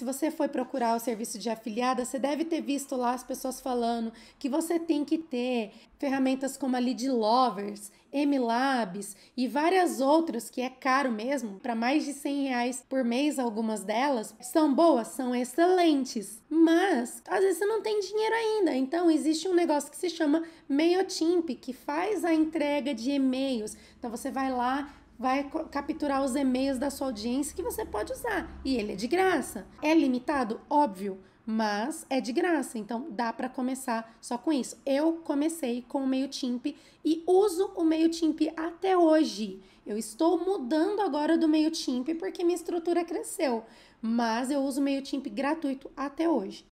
se você foi procurar o serviço de afiliada, você deve ter visto lá as pessoas falando que você tem que ter ferramentas como a Lead Lovers, MLabs e várias outras que é caro mesmo, para mais de 100 reais por mês algumas delas, são boas, são excelentes, mas às vezes você não tem dinheiro ainda, então existe um negócio que se chama MailChimp, que faz a entrega de e-mails, então você vai lá, vai capturar os e-mails da sua audiência que você pode usar. E ele é de graça. É limitado? Óbvio, mas é de graça, então dá para começar só com isso. Eu comecei com o MailChimp e uso o MailChimp até hoje. Eu estou mudando agora do MailChimp porque minha estrutura cresceu, mas eu uso o MailChimp gratuito até hoje.